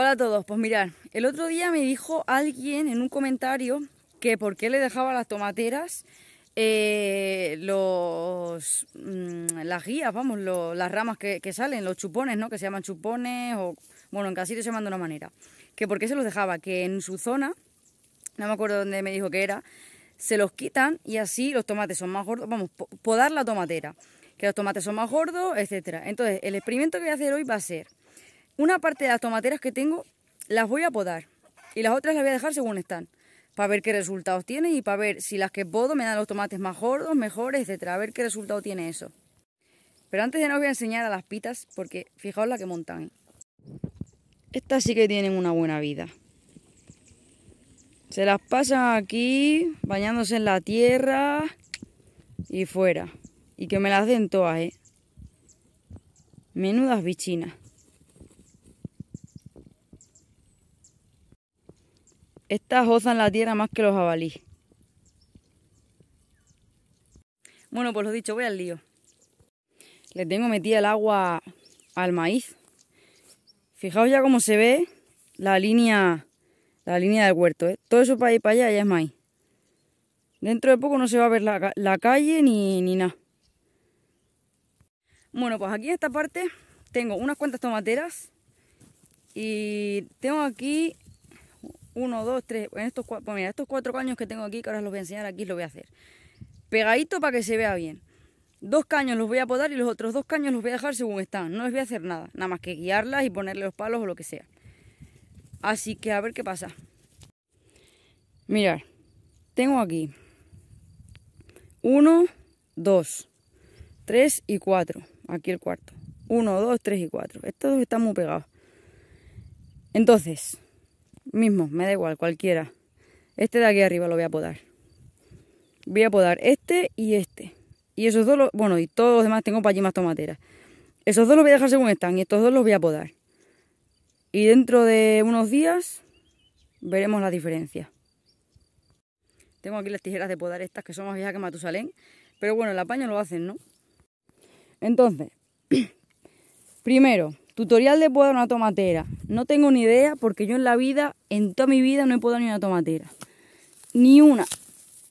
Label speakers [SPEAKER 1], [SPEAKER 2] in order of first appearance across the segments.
[SPEAKER 1] Hola a todos, pues mirar, el otro día me dijo alguien en un comentario que por qué le dejaba las tomateras eh, los, mm, las guías, vamos, las ramas que, salen, los chupones, ¿no? Que se llaman chupones o, bueno, en casito se llaman de una manera. Que por qué se los dejaba, que en su zona, no me acuerdo dónde me dijo que era, se los quitan y así los tomates son más gordos, vamos, podar la tomatera, que los tomates son más gordos, etcétera. Entonces, el experimento que voy a hacer hoy va a ser una parte de las tomateras que tengo las voy a podar y las otras las voy a dejar según están para ver qué resultados tienen y para ver si las que podo me dan los tomates más gordos, mejores, etcétera, a ver qué resultado tiene eso. Pero antes de no os voy a enseñar a las pitas porque fijaos la que montan. Estas sí que tienen una buena vida. Se las pasan aquí, bañándose en la tierra y fuera. Y que me las den todas, ¿eh? Menudas bichinas. Estas gozan la tierra más que los jabalíes. Bueno, pues lo dicho, voy al lío. Le tengo metida el agua al maíz. Fijaos ya cómo se ve la línea, la línea del huerto. ¿eh? Todo eso para ir para allá ya es maíz. Dentro de poco no se va a ver la, calle ni, ni nada. Bueno, pues aquí en esta parte tengo unas cuantas tomateras. Y tengo aquí uno, dos, tres, en estos cuatro, pues mira, estos cuatro caños que tengo aquí, que ahora los voy a enseñar aquí, lo voy a hacer. Pegadito para que se vea bien. Dos caños los voy a podar y los otros dos caños los voy a dejar según están. No les voy a hacer nada, nada más que guiarlas y ponerle los palos o lo que sea. Así que a ver qué pasa. Mirar, tengo aquí 1, 2, 3 y 4. Aquí el cuarto. 1, 2, 3 y 4. Estos están muy pegados. Entonces, mismo, me da igual, cualquiera. Este de aquí arriba lo voy a podar. Voy a podar este y este. Y esos dos, bueno, y todos los demás tengo para allí más tomateras. Esos dos los voy a dejar según están y estos dos los voy a podar. Y dentro de unos días veremos la diferencia. Tengo aquí las tijeras de podar estas que son más viejas que Matusalén. Pero bueno, la paña lo hacen, ¿no? Entonces, primero, Tutorial de podar una tomatera. No tengo ni idea porque yo en la vida, en toda mi vida, no he podado ni una tomatera. Ni una.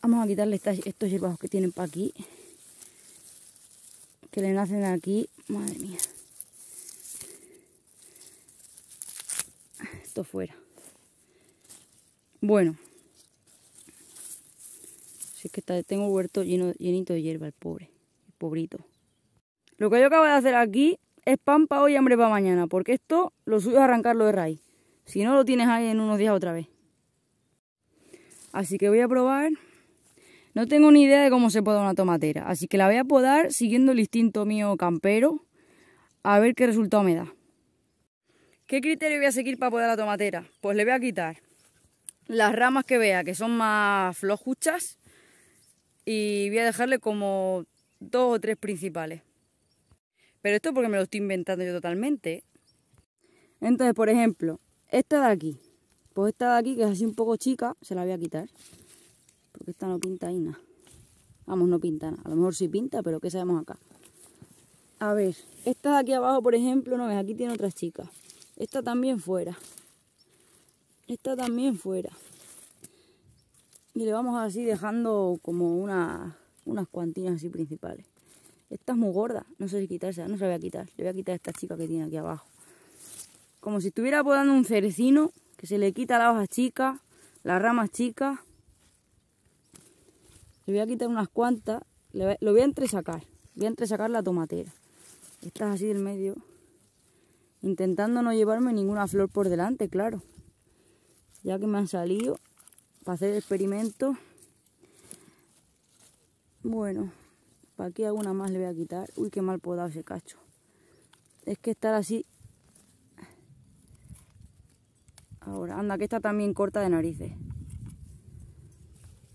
[SPEAKER 1] Vamos a quitarle estos hierbajos que tienen para aquí. Que le nacen aquí. Madre mía. Ah, esto fuera. Bueno. Si es que tengo huerto lleno, llenito de hierba, el pobre. El pobrito. Lo que yo acabo de hacer aquí es pan hoy y hambre para mañana, porque esto lo suyo es arrancarlo de raíz. Si no, lo tienes ahí en unos días otra vez. Así que voy a probar. No tengo ni idea de cómo se poda una tomatera, así que la voy a podar siguiendo el instinto mío campero, a ver qué resultado me da. ¿Qué criterio voy a seguir para podar la tomatera? Pues le voy a quitar las ramas que vea que son más flojuchas y voy a dejarle como dos o tres principales. Pero esto porque me lo estoy inventando yo totalmente. Entonces, por ejemplo, esta de aquí. Pues esta de aquí, que es así un poco chica, se la voy a quitar. Porque esta no pinta ahí nada. Vamos, no pinta nada. A lo mejor sí pinta, pero ¿qué sabemos acá? A ver, esta de aquí abajo, por ejemplo, no ves, aquí tiene otras chicas. Esta también fuera. Esta también fuera. Y le vamos así dejando como una, unas cuantinas así principales. Esta es muy gorda. No sé si quitarse. no se la voy a quitar. Le voy a quitar a esta chica que tiene aquí abajo. Como si estuviera podando un cerecino, que se le quita la hoja chica, las ramas chicas. Le voy a quitar unas cuantas. Lo voy a entresacar. Voy a entresacar la tomatera. Esta así del medio. Intentando no llevarme ninguna flor por delante, claro. Ya que me han salido para hacer experimento. Bueno, para aquí alguna más le voy a quitar. Uy, qué mal podado ese cacho. Es que estar así... Ahora, anda, que esta también corta de narices.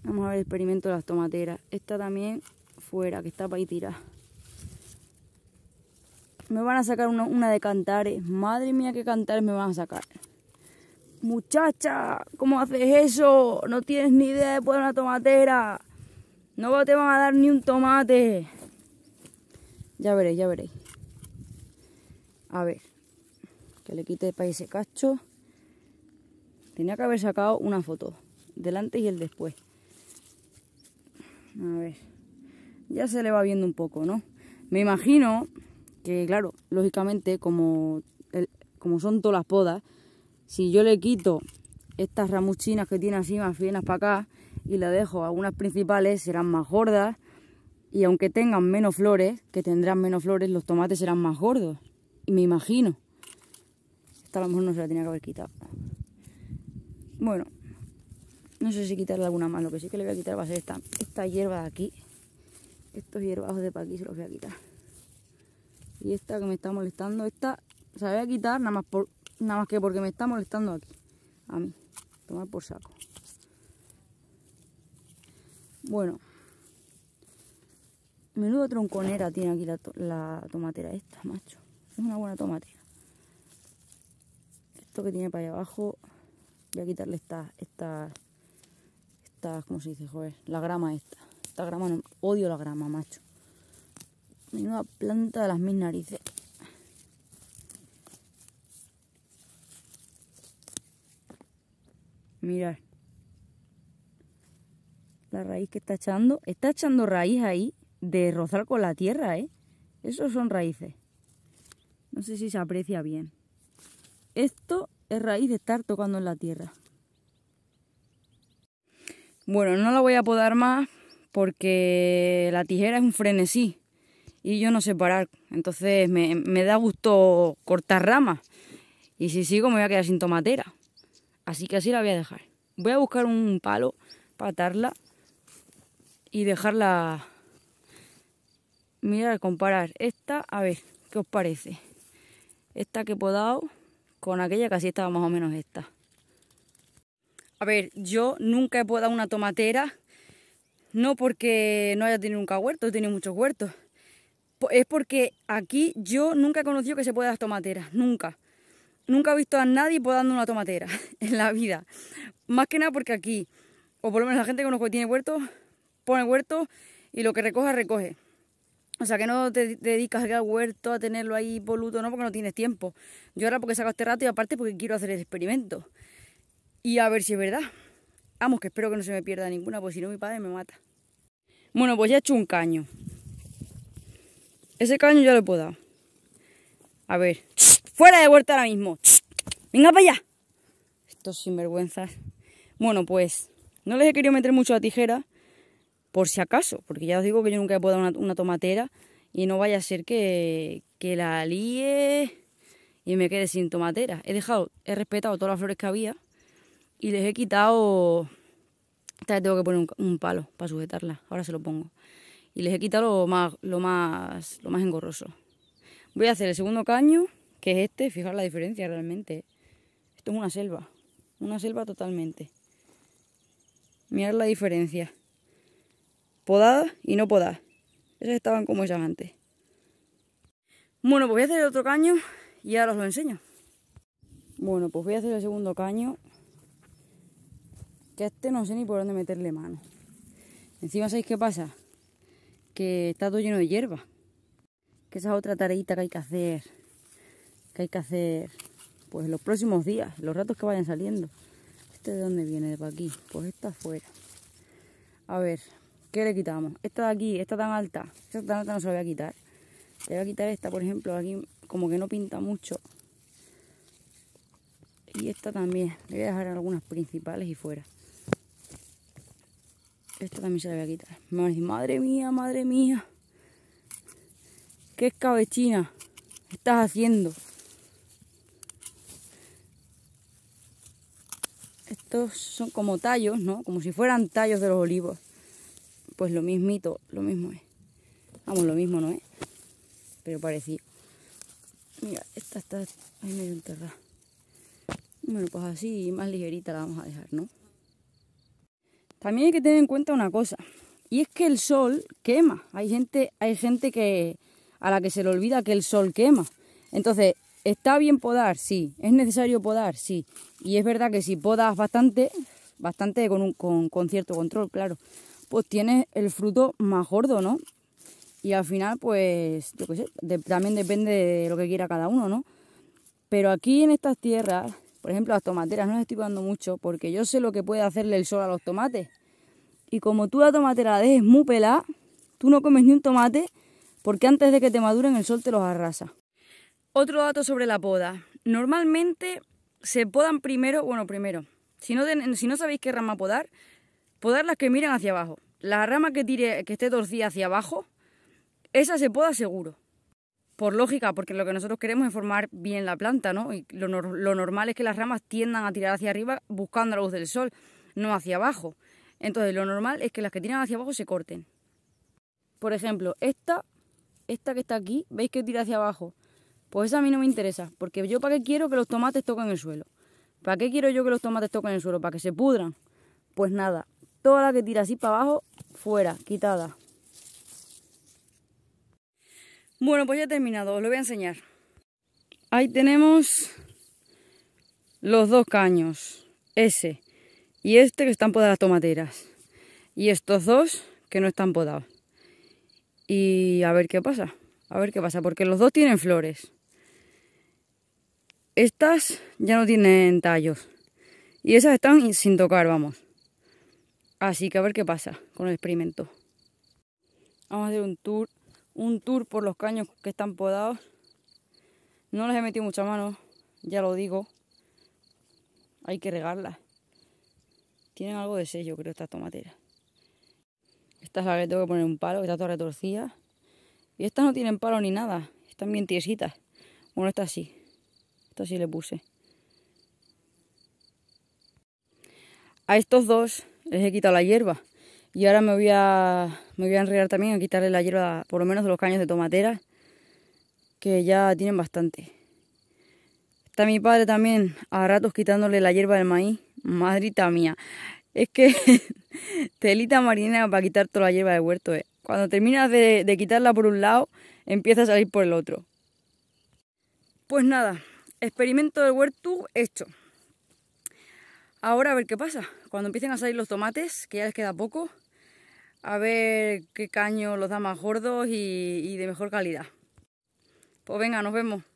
[SPEAKER 1] Vamos a ver el experimento de las tomateras. Esta también fuera, que está para ahí tirar. Me van a sacar una, de cantares. Madre mía, qué cantares me van a sacar. Muchacha, ¿cómo haces eso? No tienes ni idea de poner una tomatera. No te van a dar ni un tomate. Ya veréis, ya veréis. A ver. Que le quite para ese cacho. Tenía que haber sacado una foto. Delante y el después. A ver. Ya se le va viendo un poco, ¿no? Me imagino que, claro, lógicamente, como, como son todas las podas, si yo le quito estas ramuchinas que tiene así más finas para acá, y la dejo. Algunas principales serán más gordas y aunque tengan menos flores, que tendrán menos flores, los tomates serán más gordos. Y me imagino. Esta a lo mejor no se la tenía que haber quitado. Bueno, no sé si quitarle alguna más. Lo que sí que le voy a quitar va a ser esta, esta hierba de aquí. Estos hierbajos de para aquí se los voy a quitar. Y esta que me está molestando, esta se la voy a quitar nada más, por, nada más que porque me está molestando aquí. A mí. Tomar por saco. Bueno. Menudo tronconera tiene aquí la, tomatera esta, macho. Es una buena tomatera. Esto que tiene para allá abajo, voy a quitarle esta Esta ¿cómo se dice? Joder, la grama esta. Esta grama, no, odio la grama, macho. Menuda planta de las mis narices. Mirad la raíz que está echando. Está echando raíz ahí de rozar con la tierra, ¿eh? Esos son raíces. No sé si se aprecia bien. Esto es raíz de estar tocando en la tierra. Bueno, no la voy a podar más porque la tijera es un frenesí y yo no sé parar. Entonces me, me da gusto cortar ramas y si sigo me voy a quedar sin tomatera. Así que así la voy a dejar. Voy a buscar un palo para atarla y dejarla... Mirar, comparar esta, a ver, ¿qué os parece? Esta que he podado con aquella que así estaba más o menos esta. A ver, yo nunca he podado una tomatera, no porque no haya tenido nunca huerto, he tenido muchos huertos. Es porque aquí yo nunca he conocido que se pueda las tomateras, nunca. Nunca he visto a nadie podando una tomatera en la vida. Más que nada porque aquí, o por lo menos la gente que conozco que tiene huertos, pone huerto y lo que recoja, recoge. O sea, que no te dedicas al huerto, a tenerlo ahí boludo no, porque no tienes tiempo. Yo ahora porque saco este rato y aparte porque quiero hacer el experimento. Y a ver si es verdad. Vamos, que espero que no se me pierda ninguna, porque si no mi padre me mata. Bueno, pues ya he hecho un caño. Ese caño ya lo he A ver. ¡Fuera de huerta ahora mismo! ¡Venga para allá! Estos sinvergüenzas. Bueno, pues no les he querido meter mucho la tijera por si acaso, porque ya os digo que yo nunca he podado una, una tomatera y no vaya a ser que, la líe y me quede sin tomatera. He dejado, he respetado todas las flores que había y les he quitado... Esta vez tengo que poner un, palo para sujetarla, ahora se lo pongo. Y les he quitado lo más, lo más, lo más engorroso. Voy a hacer el segundo caño, que es este, Fijar la diferencia realmente. ¿eh? Esto es una selva, una selva totalmente. Mirad la diferencia. Podadas y no podadas. Esas estaban como esas antes. Bueno, pues voy a hacer el otro caño y ahora os lo enseño. Bueno, pues voy a hacer el segundo caño. Que este no sé ni por dónde meterle mano. Encima, ¿sabéis qué pasa? Que está todo lleno de hierba. Que esa es otra tareita que hay que hacer. Que hay que hacer, pues los próximos días, los ratos que vayan saliendo. ¿Este de dónde viene? ¿De para aquí? Pues está afuera. A ver, ¿Qué le quitamos? Esta de aquí, esta tan alta. Esta tan alta no se la voy a quitar. Le voy a quitar esta, por ejemplo, aquí como que no pinta mucho. Y esta también. Le voy a dejar algunas principales y fuera. Esta también se la voy a quitar. decir, madre mía, madre mía. ¿Qué escabechina estás haciendo? Estos son como tallos, ¿no? Como si fueran tallos de los olivos pues lo mismito, lo mismo es. Vamos, lo mismo no es, pero parecido. Mira, esta está ahí medio enterrada. Bueno, pues así, más ligerita la vamos a dejar, ¿no? También hay que tener en cuenta una cosa, y es que el sol quema. Hay gente, hay gente que a la que se le olvida que el sol quema. Entonces, ¿está bien podar? Sí. ¿Es necesario podar? Sí. Y es verdad que si podas bastante, bastante con, con, con cierto control, claro, pues tienes el fruto más gordo, ¿no? Y al final, pues, yo qué sé, también depende de lo que quiera cada uno, ¿no? Pero aquí en estas tierras, por ejemplo, las tomateras no las estoy cuidando mucho porque yo sé lo que puede hacerle el sol a los tomates. Y como tú la tomatera la dejes muy pelada, tú no comes ni un tomate porque antes de que te maduren el sol te los arrasa. Otro dato sobre la poda. Normalmente se podan primero, bueno, primero, si no, si no sabéis qué rama podar, Poder las que miran hacia abajo. La rama que, tire, que esté torcida hacia abajo, esa se poda seguro. Por lógica, porque lo que nosotros queremos es formar bien la planta, ¿no? Y lo, lo normal es que las ramas tiendan a tirar hacia arriba buscando la luz del sol, no hacia abajo. Entonces, lo normal es que las que tiran hacia abajo se corten. Por ejemplo, esta, esta que está aquí, ¿veis que tira hacia abajo? Pues esa a mí no me interesa, porque yo para qué quiero que los tomates toquen el suelo. ¿Para qué quiero yo que los tomates toquen el suelo? ¿Para que se pudran? Pues nada, Toda la que tira así para abajo, fuera, quitada. Bueno, pues ya he terminado, os lo voy a enseñar. Ahí tenemos los dos caños, ese y este que están podadas las tomateras. Y estos dos que no están podados. Y a ver qué pasa, a ver qué pasa, porque los dos tienen flores. Estas ya no tienen tallos. Y esas están sin tocar, vamos. Así que a ver qué pasa con el experimento. Vamos a hacer un tour, un tour por los caños que están podados. No les he metido mucha mano, ya lo digo. Hay que regarlas. Tienen algo de sello, creo, estas tomateras. Esta es la que tengo que poner un palo, que está toda retorcida. Y estas no tienen palo ni nada, están bien tiesitas. Bueno, esta sí. Esta sí le puse. A estos dos les he quitado la hierba. Y ahora me voy a, me voy a enredar también a quitarle la hierba, por lo menos de los caños de tomatera, que ya tienen bastante. Está mi padre también a ratos quitándole la hierba del maíz. Madrita mía. Es que telita marina para quitar toda la hierba del huerto. Eh. Cuando terminas de, de quitarla por un lado, empieza a salir por el otro. Pues nada, experimento del huerto hecho. Ahora a ver qué pasa. Cuando empiecen a salir los tomates, que ya les queda poco, a ver qué caño los da más gordos y, de mejor calidad. Pues venga, nos vemos.